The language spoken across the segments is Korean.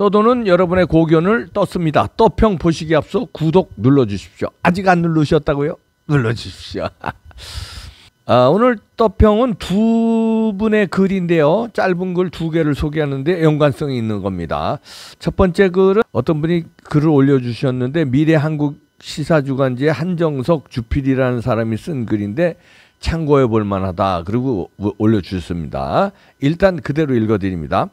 떠도는 여러분의 고견을 떴습니다. 떠평 보시기 앞서 구독 눌러주십시오. 아직 안 누르셨다고요? 눌러주십시오. 아, 오늘 떠평은 두 분의 글인데요. 짧은 글 두 개를 소개하는데 연관성이 있는 겁니다. 첫 번째 글은 어떤 분이 글을 올려주셨는데 미래 한국 시사주간지의 한정석 주필이라는 사람이 쓴 글인데 참고해 볼 만하다. 그리고 올려주셨습니다. 일단 그대로 읽어드립니다.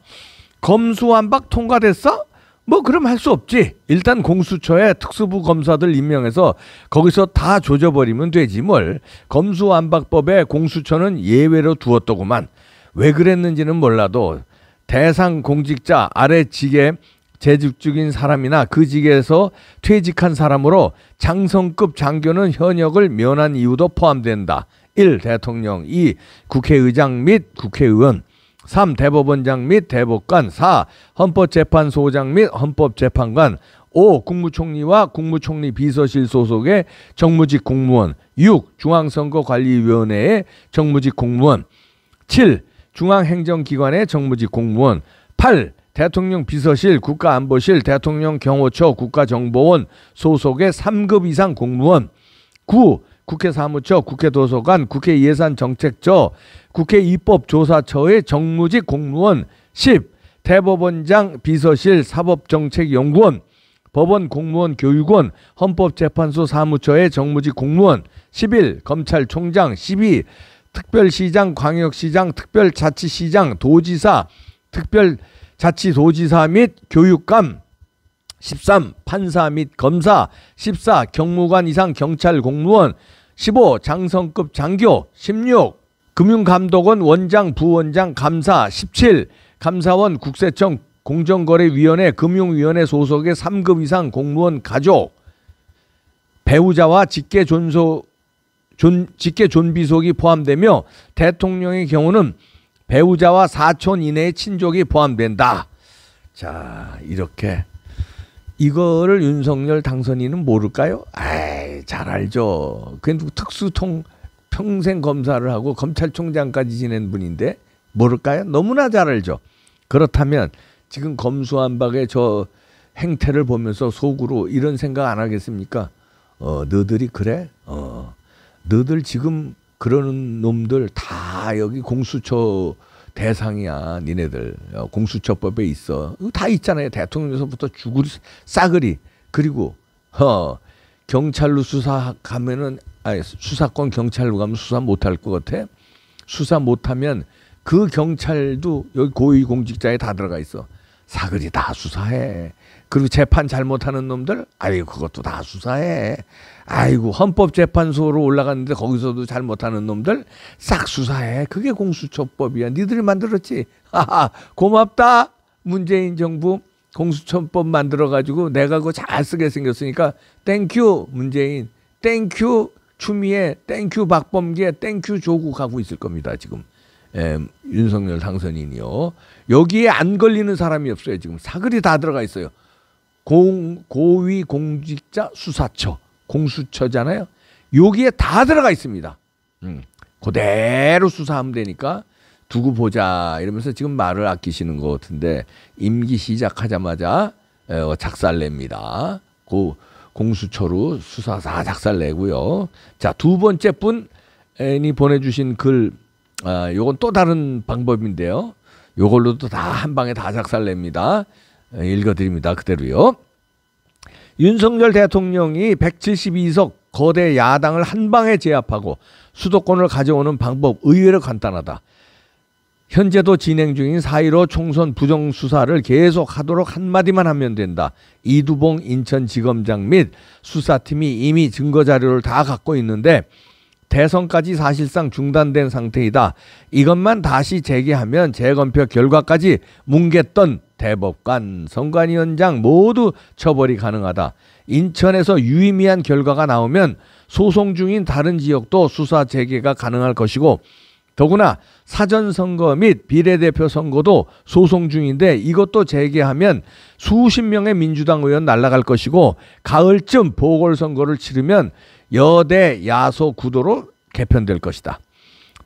검수완박 통과됐어? 뭐 그럼 할 수 없지. 일단 공수처에 특수부 검사들 임명해서 거기서 다 조져버리면 되지 뭘. 검수완박법에 공수처는 예외로 두었더구만. 왜 그랬는지는 몰라도 대상 공직자 아래 직에 재직 중인 사람이나 그 직에서 퇴직한 사람으로 장성급 장교는 현역을 면한 이유도 포함된다. 1. 대통령 2. 국회의장 및 국회의원 3. 대법원장 및 대법관 4. 헌법재판소장 및 헌법재판관 5. 국무총리와 국무총리 비서실 소속의 정무직 공무원 6. 중앙선거관리위원회의 정무직 공무원 7. 중앙행정기관의 정무직 공무원 8. 대통령 비서실 국가안보실 대통령 경호처 국가정보원 소속의 3급 이상 공무원 9. 국회 사무처, 국회 도서관, 국회 예산 정책처, 국회 입법조사처의 정무직 공무원 10, 대법원장 비서실 사법정책연구원, 법원 공무원 교육원, 헌법재판소 사무처의 정무직 공무원 11, 검찰총장 12, 특별시장, 광역시장, 특별자치시장, 도지사, 특별자치도지사 및 교육감 13. 판사 및 검사 14. 경무관 이상 경찰 공무원 15. 장성급 장교 16. 금융감독원 원장 부원장 감사 17. 감사원 국세청 공정거래위원회 금융위원회 소속의 3급 이상 공무원 가족 배우자와 직계 존소 존, 직계 존비속이 포함되며 대통령의 경우는 배우자와 사촌 이내의 친족이 포함된다. 자 이렇게 이거를 윤석열 당선인은 모를까요? 에이. 잘 알죠. 그 특수통 평생 검사를 하고 검찰총장까지 지낸 분인데 모를까요? 너무나 잘 알죠. 그렇다면 지금 검수한박의 저 행태를 보면서 속으로 이런 생각 안 하겠습니까? 어, 너들이 그래? 어, 너들 지금 그러는 놈들 다 여기 공수처 대상이야, 니네들. 어, 공수처법에 있어. 다 있잖아요. 대통령에서부터 죽을 싸그리. 그리고, 어, 경찰로 수사 가면은 아니 수사권 경찰로 가면 수사 못할 것 같아. 수사 못하면 그 경찰도 여기 고위공직자에 다 들어가 있어. 사그리 다 수사해. 그리고 재판 잘못하는 놈들, 아이 그것도 다 수사해. 아이고, 헌법재판소로 올라갔는데 거기서도 잘못하는 놈들, 싹 수사해. 그게 공수처법이야. 니들이 만들었지. 하하, 고맙다. 문재인 정부. 공수처법 만들어가지고 내가 그거 잘 쓰게 생겼으니까 땡큐 문재인, 땡큐 추미애, 땡큐 박범계, 땡큐 조국 하고 있을 겁니다. 지금 에, 예, 윤석열 당선인이요. 여기에 안 걸리는 사람이 없어요. 지금 사글리다 들어가 있어요. 공, 고위 공직자 수사처, 공수처잖아요. 여기에 다 들어가 있습니다. 음, 그대로 수사하면 되니까 두고 보자 이러면서 지금 말을 아끼시는 것 같은데 임기 시작하자마자 어, 작살냅니다. 고 공수처로 수사사 작살내고요. 자두 번째 분이 보내주신 글 아, 요건 또 다른 방법인데요. 요걸로도 다 한 방에 다 작살냅니다. 읽어드립니다. 그대로요. 윤석열 대통령이 172석 거대 야당을 한 방에 제압하고 수도권을 가져오는 방법 의외로 간단하다. 현재도 진행 중인 4.15 총선 부정수사를 계속 하도록 한마디만 하면 된다. 이두봉 인천지검장 및 수사팀이 이미 증거자료를 다 갖고 있는데 대선까지 사실상 중단된 상태이다. 이것만 다시 재개하면 재검표 결과까지 뭉갰던 대법관, 선관위원장 모두 처벌이 가능하다. 인천에서 유의미한 결과가 나오면 소송 중인 다른 지역도 수사 재개가 가능할 것이고 더구나 사전선거 및 비례대표 선거도 소송 중인데 이것도 재개하면 수십 명의 민주당 의원 날아갈 것이고 가을쯤 보궐선거를 치르면 여대 야소 구도로 개편될 것이다.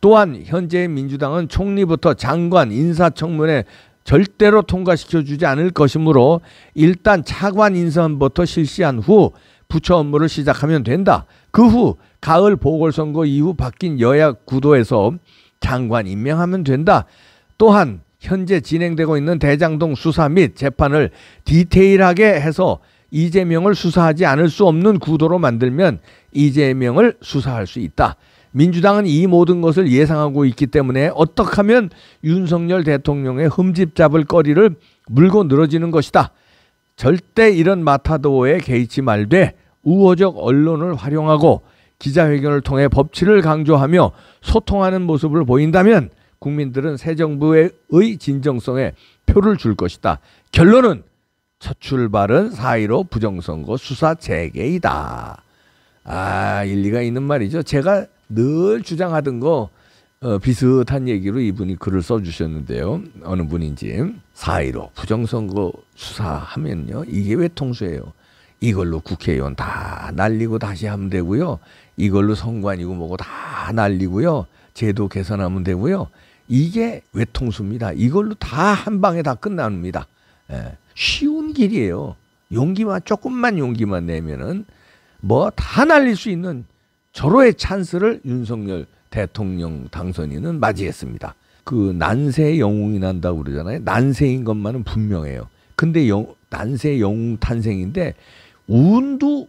또한 현재 민주당은 총리부터 장관 인사청문회 절대로 통과시켜주지 않을 것이므로 일단 차관 인선부터 실시한 후 부처 업무를 시작하면 된다. 그 후 가을 보궐선거 이후 바뀐 여야 구도에서 장관 임명하면 된다. 또한 현재 진행되고 있는 대장동 수사 및 재판을 디테일하게 해서 이재명을 수사하지 않을 수 없는 구도로 만들면 이재명을 수사할 수 있다. 민주당은 이 모든 것을 예상하고 있기 때문에 어떻게 하면 윤석열 대통령의 흠집 잡을 거리를 물고 늘어지는 것이다. 절대 이런 마타도어에 개의치 말되 우호적 언론을 활용하고 기자회견을 통해 법치를 강조하며 소통하는 모습을 보인다면 국민들은 새 정부의 진정성에 표를 줄 것이다. 결론은 첫 출발은 사의로 부정선거 수사 재개이다. 아, 일리가 있는 말이죠. 제가 늘 주장하던 거 어, 비슷한 얘기로 이분이 글을 써주셨는데요. 어느 분인지 사의로 부정선거 수사하면요. 이게 왜 통수예요? 이걸로 국회의원 다 날리고 다시 하면 되고요. 이걸로 선관이고 뭐고 다 날리고요. 제도 개선하면 되고요. 이게 외통수입니다. 이걸로 다 한 방에 다 끝납니다. 예. 쉬운 길이에요. 용기만 조금만 용기만 내면은 뭐 다 날릴 수 있는 절호의 찬스를 윤석열 대통령 당선인은 맞이했습니다. 그 난세의 영웅이 난다고 그러잖아요. 난세인 것만은 분명해요. 근데 영, 난세의 영웅 탄생인데 운도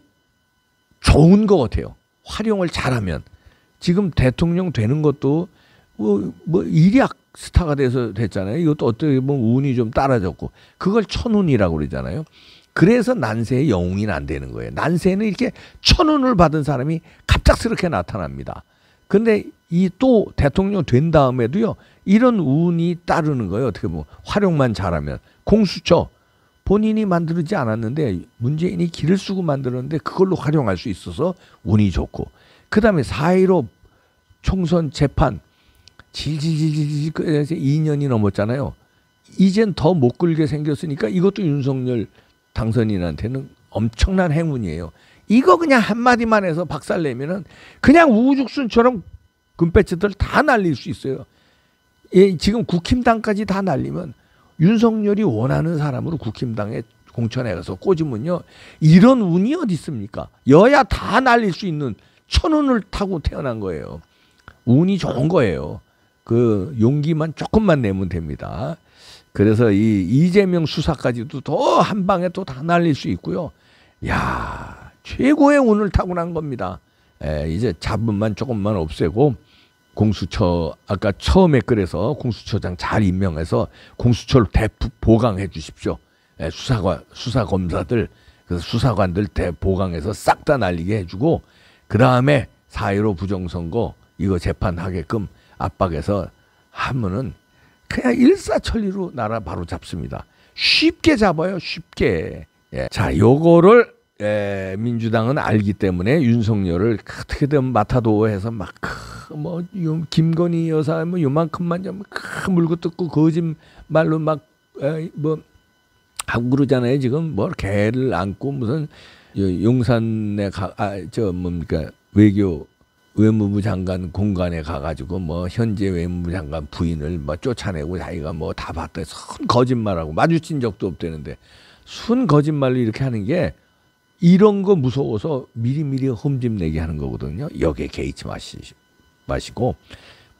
좋은 것 같아요. 활용을 잘하면 지금 대통령 되는 것도 뭐, 뭐 일약 스타가 돼서 됐잖아요. 이것도 어떻게 보면 운이 좀따라졌고 그걸 천운이라고 그러잖아요. 그래서 난세의 영웅이 안 되는 거예요. 난세는 이렇게 천운을 받은 사람이 갑작스럽게 나타납니다. 근데 이 또 대통령 된 다음에도요 이런 운이 따르는 거예요. 어떻게 보면 활용만 잘하면 공수처 본인이 만들지 않았는데 문재인이 길을 쓰고 만들었는데 그걸로 활용할 수 있어서 운이 좋고 그 다음에 사1 5 총선 재판 질질질질 끌어서 2년이 넘었잖아요. 이젠 더 못 끌게 생겼으니까 이것도 윤석열 당선인한테는 엄청난 행운이에요. 이거 그냥 한마디만 해서 박살내면은 그냥 우후죽순처럼 금배치들 다 날릴 수 있어요. 예, 지금 국힘당까지 다 날리면 윤석열이 원하는 사람으로 국힘당에 공천에 가서 꽂으면요. 이런 운이 어디 있습니까? 여야 다 날릴 수 있는 천운을 타고 태어난 거예요. 운이 좋은 거예요. 그 용기만 조금만 내면 됩니다. 그래서 이 이재명 수사까지도 더 한 방에 또 다 날릴 수 있고요. 야 최고의 운을 타고난 겁니다. 에, 예, 이제 잡음만 조금만 없애고 공수처 아까 처음에 그래서 공수처장 잘 임명해서 공수처를 대보강해 폭 주십시오. 예, 수사관 수사 검사들 그래서 수사관들 대보강해서 싹 다 날리게 해주고 그 다음에 사회로 부정선거 이거 재판하게끔 압박해서 하면은 그냥 일사천리로 나라 바로 잡습니다. 쉽게 잡아요, 쉽게. 예. 자, 요거를 예, 민주당은 알기 때문에 윤석열을 어떻게든 맡아도 해서 막 그뭐 김건희 여사 뭐 요만큼만 좀 물고 뜯고 거짓말로 막뭐 하고 그러잖아요. 지금 뭐 개를 안고 무슨 용산에 가아저 뭡니까 뭐, 그러니까 외교 외무부 장관 공간에 가가지고 뭐 현재 외무부 장관 부인을 뭐 쫓아내고 자기가 뭐 다 봤다 순 거짓말하고 마주친 적도 없대는데 순 거짓말로 이렇게 하는 게 이런 거 무서워서 미리미리 홈집 내기 하는 거거든요. 여기에 개의치 마시죠. 마시고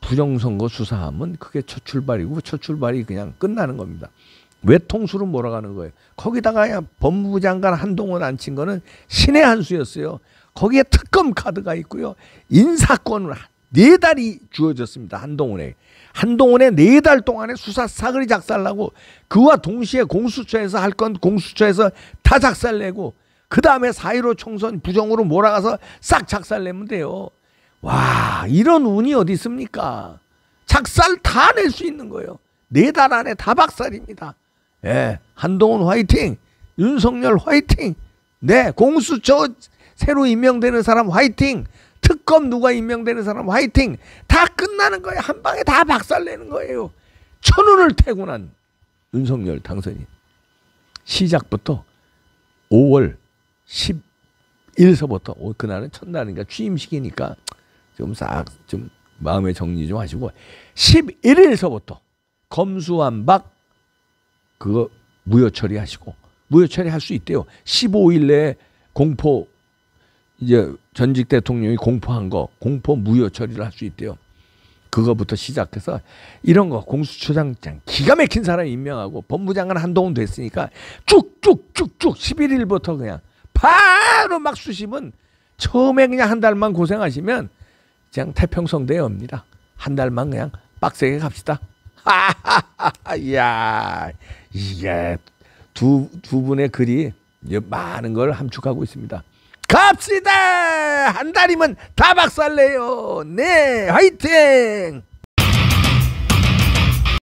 부정선거 수사하면 그게 첫 출발이고 첫 출발이 그냥 끝나는 겁니다. 외통수로 몰아가는 거예요. 거기다가 법무부 장관 한동훈 안친 거는 신의 한 수였어요. 거기에 특검 카드가 있고요. 인사권은 네 달이 주어졌습니다. 한동훈에. 한동훈에 네 달 동안에 수사 사거리 작살나고 그와 동시에 공수처에서 할 건 공수처에서 다 작살내고 그 다음에 4.15 총선 부정으로 몰아가서 싹 작살내면 돼요. 와 이런 운이 어디 있습니까? 작살 다 낼 수 있는 거예요. 네 달 안에 다 박살입니다. 예, 한동훈 화이팅, 윤석열 화이팅, 네 공수 처 새로 임명되는 사람 화이팅, 특검 누가 임명되는 사람 화이팅, 다 끝나는 거예요. 한 방에 다 박살 내는 거예요. 천운을 태고난 윤석열 당선인 시작부터 5월 10일서부터 그날은 첫날이니까 취임식이니까 좀싹좀 마음의 정리 좀 하시고 11일서부터 검수완박 그거 무효 처리하시고 무효 처리할 수 있대요. 15일 내에 공포 이제 전직 대통령이 공포한 거 공포 무효 처리를 할 수 있대요. 그거부터 시작해서 이런 거 공수처장장 기가 막힌 사람 임명하고 법무장관 한동훈 됐으니까 쭉쭉쭉쭉 11일부터 그냥 바로 막수심은 처음에 그냥 한 달만 고생하시면 그냥 태평성대에 옵니다. 한 달만 그냥 빡세게 갑시다. 야 이게 두, 두 분의 글이 많은 걸 함축하고 있습니다. 갑시다! 한 달이면 다 박살내요! 네, 화이팅!